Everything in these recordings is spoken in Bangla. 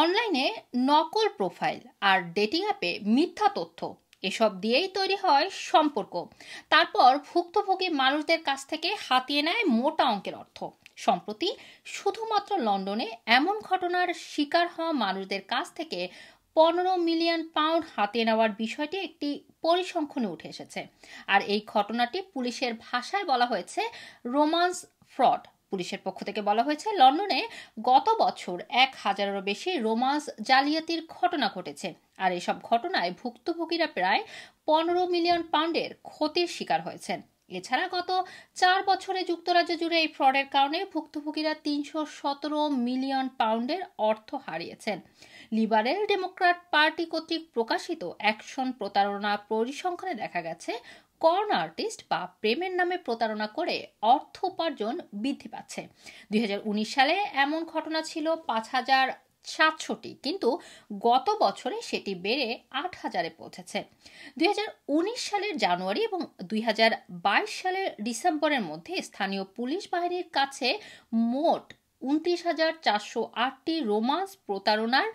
অনলাইনে নকল প্রোফাইল আর ডেটিং অ্যাপে মিথ্যা তথ্য এসব দিয়েই তৈরি হয় সম্পর্ক তারপর ভুক্তভোগী মানুষদের কাছ থেকে হাতিয়ে নেয় মোটা অঙ্কের অর্থ সম্প্রতি শুধুমাত্র লন্ডনে এমন ঘটনার শিকার হওয়া মানুষদের কাছ থেকে পনেরো মিলিয়ন পাউন্ড হাতে নেওয়ার বিষয়টি একটি পরিসংখ্যানে উঠে এসেছে আর এই ঘটনাটি পুলিশের ভাষায় বলা হয়েছে রোমান্স ফ্রড পুলিশের পক্ষ থেকে বলা হয়েছে লন্ডনে গত বছর এক হাজারেরও বেশি রোমান্স জালিয়াতির ঘটনা ঘটেছে আর এসব ঘটনায় ভুক্তভোগীরা প্রায় পনেরো মিলিয়ন পাউন্ডের ক্ষতির শিকার হয়েছেন এছাড়া গত চার বছরে যুক্তরাজ্য জুড়ে এই ফ্রডের কারণে ভুক্তভোগীরা তিনশো সতেরো মিলিয়ন পাউন্ডের অর্থ হারিয়েছেন লিবারেল ডেমোক্র্যাট পার্টি কর্তৃক প্রকাশিত অ্যাকশন প্রতারণা পরিসংখ্যানে দেখা গেছে কর্ন আর্টিস্ট বা প্রেমের নামে প্রতারণা করে অর্থ উপার্জন বৃদ্ধি পাচ্ছে দুই সালে এমন ঘটনা ছিল পাঁচ হাজার সাতশোটি কিন্তু গত বছরে সেটি বেড়ে আট হাজারে পৌঁছেছে দুই সালের জানুয়ারি এবং দুই সালের ডিসেম্বরের মধ্যে স্থানীয় পুলিশ বাহিনীর কাছে মোট উনত্রিশ হাজার চারশো আটটি রোমান্স প্রতারণার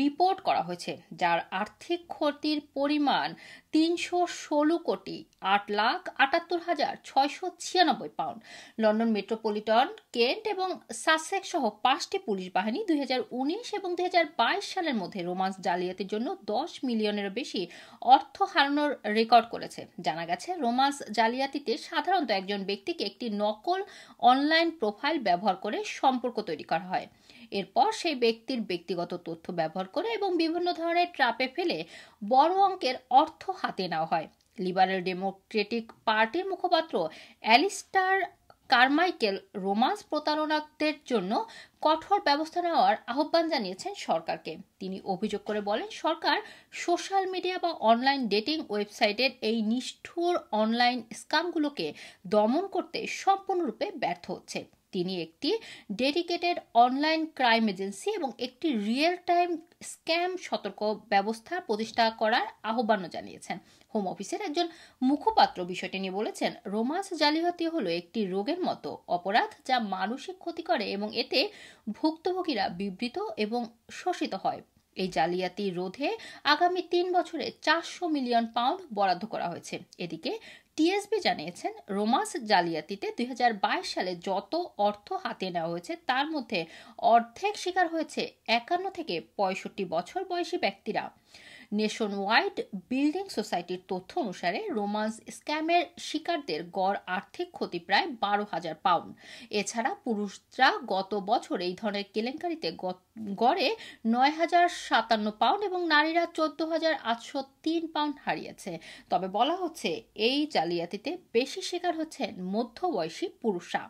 রিপোর্ট করা হয়েছে যার আর্থিক ক্ষতির পরিমাণ তিনশো ষোলো কোটি আট লাখ আটাত্তর হাজার ছয়শো ছিয়ানব্বই পাউন্ড লন্ডন মেট্রোপলিটন কেন্ট এবং সাসেক সহ পাঁচটি পুলিশ বাহিনী দুই উনিশ এবং দুই সালের মধ্যে রোমান্স জালিয়াতির জন্য দশ মিলিয়নেরও বেশি অর্থ হারানোর রেকর্ড করেছে জানা গেছে রোমান্স জালিয়াতিতে সাধারণত একজন ব্যক্তিকে একটি নকল অনলাইন প্রোফাইল ব্যবহার করে সম্পর্ক সম্পর্ক তৈরি করা হয় এরপর সেই ব্যক্তির ব্যক্তিগত তথ্য ব্যবহার করে এবং বিভিন্ন ধরনের ট্রাপে ফেলে বড় অঙ্কের অর্থ হাতে নেওয়া হয় লিবারেল ডেমোক্রেটিক পার্টির মুখপাত্র অ্যালিস্টার কারমাইকেল রোমান্স প্রতারণাদের জন্য কঠোর ব্যবস্থা নেওয়ার আহ্বান জানিয়েছেন সরকারকে তিনি অভিযোগ করে বলেন সরকার সোশ্যাল মিডিয়া বা অনলাইন ডেটিং ওয়েবসাইটের এই নিষ্ঠুর অনলাইন স্কামগুলোকে দমন করতে সম্পূর্ণরূপে ব্যর্থ হচ্ছে তিনি একটি ডেডিকেটেড অনলাইন ক্রাইম এজেন্সি এবং একটি রিয়েল টাইম স্ক্যাম সতর্ক ব্যবস্থা প্রতিষ্ঠা করার আহ্বানও জানিয়েছেন হোম অফিসের একজন মুখপাত্র বিষয়টি নিয়ে বলেছেন রোমান্স জালিয়াতি হলো একটি রোগের মতো অপরাধ যা মানসিক ক্ষতি করে এবং এতে ভুক্তভোগীরা বিবৃত এবং শোষিত হয় এই জালিয়াতি রোধে আগামী তিন বছরে চারশো মিলিয়ন পাউন্ড বরাদ্দ করা হয়েছে এদিকে টিএসবি জানিয়েছেন রোমাস জালিয়াতিতে দুই সালে যত অর্থ হাতিয়ে নেওয়া হয়েছে তার মধ্যে অর্ধেক শিকার হয়েছে একান্ন থেকে পঁয়ষট্টি বছর বয়সী ব্যক্তিরা নেশন ওয়াইড বিল্ডিং সোসাইটির তথ্য অনুসারে রোমান্স স্ক্যামের শিকারদের গড় আর্থিক ক্ষতি প্রায় বারো হাজার পাউন্ড এছাড়া পুরুষরা গত বছর এই ধরনের কেলেঙ্কারিতে গড়ে নয় হাজার সাতান্ন পাউন্ড এবং নারীরা চোদ্দ হাজার আটশো তিন পাউন্ড হারিয়েছে তবে বলা হচ্ছে এই জালিয়াতিতে বেশি শিকার হচ্ছেন মধ্যবয়সী পুরুষরা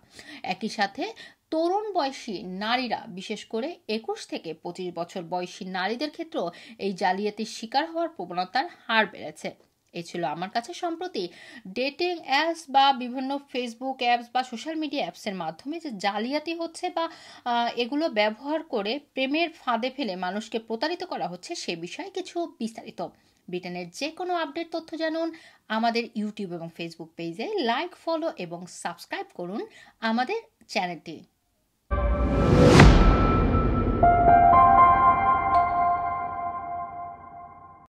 একই সাথে তরুণ বয়সী নারীরা বিশেষ করে একুশ থেকে পঁচিশ বছর বয়সী নারীদের ক্ষেত্রেও এই জালিয়াতির শিকার হওয়ার প্রবণতার হার বেড়েছে এ ছিল আমার কাছে সম্প্রতি ডেটিং অ্যাপস বা বিভিন্ন ফেসবুক অ্যাপস বা সোশ্যাল মিডিয়া অ্যাপসের মাধ্যমে যে জালিয়াতি হচ্ছে বা এগুলো ব্যবহার করে প্রেমের ফাঁদে ফেলে মানুষকে প্রতারিত করা হচ্ছে সে বিষয়ে কিছু বিস্তারিত ব্রিটেনের যে কোনো আপডেট তথ্য জানুন আমাদের ইউটিউব এবং ফেসবুক পেজে লাইক ফলো এবং সাবস্ক্রাইব করুন আমাদের চ্যানেলটি